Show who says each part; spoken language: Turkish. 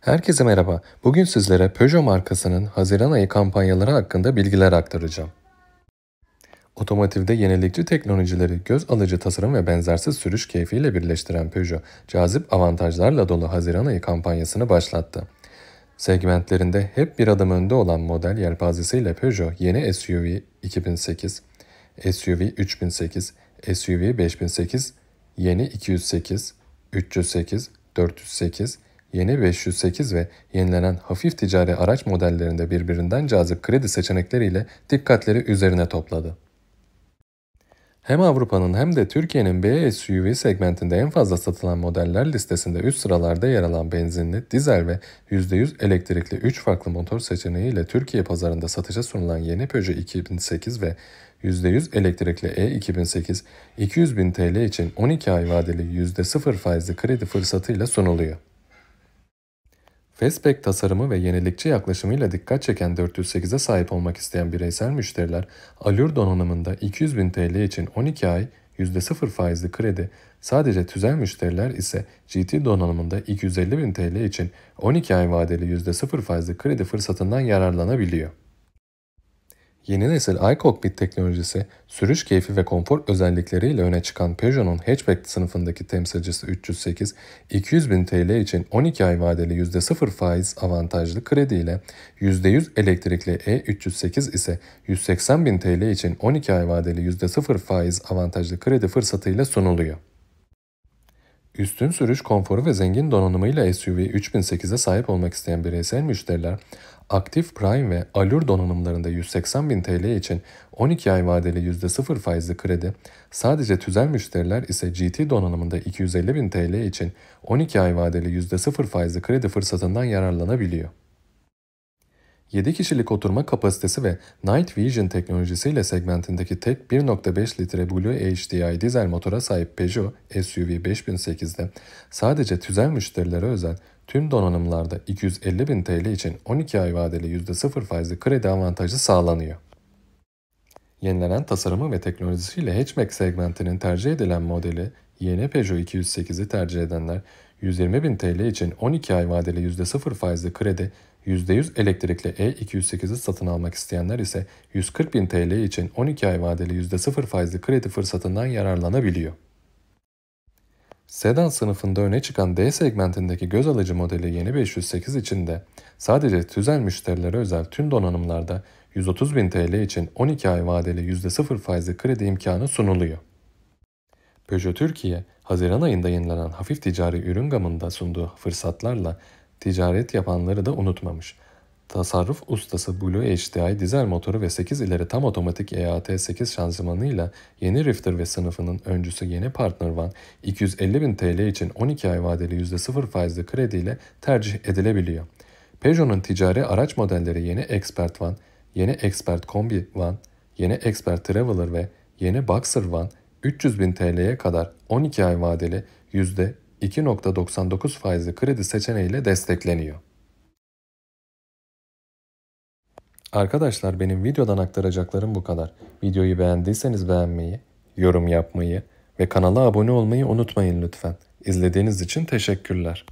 Speaker 1: Herkese merhaba. Bugün sizlere Peugeot markasının Haziran ayı kampanyaları hakkında bilgiler aktaracağım. Otomotivde yenilikçi teknolojileri, göz alıcı tasarım ve benzersiz sürüş keyfiyle birleştiren Peugeot, cazip avantajlarla dolu Haziran ayı kampanyasını başlattı. Segmentlerinde hep bir adım önde olan model yelpazesiyle Peugeot yeni SUV 2008, SUV 3008, SUV 5008, yeni 208, 308, 408, Yeni 508 ve yenilenen hafif ticari araç modellerinde birbirinden cazip kredi seçenekleriyle dikkatleri üzerine topladı. Hem Avrupa'nın hem de Türkiye'nin B SUV segmentinde en fazla satılan modeller listesinde üst sıralarda yer alan benzinli, dizel ve %100 elektrikli 3 farklı motor seçeneğiyle Türkiye pazarında satışa sunulan yeni Peugeot 2008 ve %100 elektrikli E2008 200 bin TL için 12 ay vadeli %0 faizli kredi fırsatıyla sunuluyor. Fastback tasarımı ve yenilikçi yaklaşımıyla dikkat çeken 408'e sahip olmak isteyen bireysel müşteriler Allure donanımında 200 bin TL için 12 ay %0 faizli kredi, sadece tüzel müşteriler ise GT donanımında 250 bin TL için 12 ay vadeli %0 faizli kredi fırsatından yararlanabiliyor. Yeni nesil iCockpit teknolojisi, sürüş keyfi ve konfor özellikleriyle öne çıkan Peugeot'un hatchback sınıfındaki temsilcisi 308, 200 bin TL için 12 ay vadeli %0 faiz avantajlı krediyle, %100 elektrikli E308 ise 180 bin TL için 12 ay vadeli %0 faiz avantajlı kredi fırsatıyla sunuluyor. Üstün sürüş konforu ve zengin donanımıyla SUV 3008'e sahip olmak isteyen bireysel müşteriler Aktif Prime ve Alur donanımlarında 180 bin TL için 12 ay vadeli %0 faizli kredi, sadece tüzel müşteriler ise GT donanımında 250 bin TL için 12 ay vadeli %0 faizli kredi fırsatından yararlanabiliyor. 7 kişilik oturma kapasitesi ve Night Vision teknolojisiyle segmentindeki tek 1.5 litre Blue HDI dizel motora sahip Peugeot SUV 5008'de sadece tüzel müşterilere özel Tüm donanımlarda 250 bin TL için 12 ay vadeli %0 faizli kredi avantajı sağlanıyor. Yenilenen tasarımı ve teknolojisiyle hatchback segmentinin tercih edilen modeli yeni Peugeot 208'i tercih edenler 120 bin TL için 12 ay vadeli %0 faizli kredi, %100 elektrikli E208'i satın almak isteyenler ise 140 bin TL için 12 ay vadeli %0 faizli kredi fırsatından yararlanabiliyor. Sedan sınıfında öne çıkan D segmentindeki göz alıcı modeli yeni 508 içinde sadece tüzel müşterilere özel tüm donanımlarda 130 bin TL için 12 ay vadeli %0 faizli kredi imkanı sunuluyor. Peugeot Türkiye, Haziran ayında yenilenen hafif ticari ürün gamında sunduğu fırsatlarla ticaret yapanları da unutmamış. Tasarruf ustası Blue HDI dizel motoru ve 8 ileri tam otomatik EAT8 şanzımanıyla yeni Rifter ve sınıfının öncüsü yeni Partner Van bin TL için 12 ay vadeli %0 faizli krediyle tercih edilebiliyor. Peugeot'un ticari araç modelleri yeni Expert Van, yeni Expert Kombi Van, yeni Expert Traveler ve yeni Boxer Van bin TL'ye kadar 12 ay vadeli %2.99 faizli kredi seçeneğiyle destekleniyor. Arkadaşlar benim videodan aktaracaklarım bu kadar. Videoyu beğendiyseniz beğenmeyi, yorum yapmayı ve kanala abone olmayı unutmayın lütfen. İzlediğiniz için teşekkürler.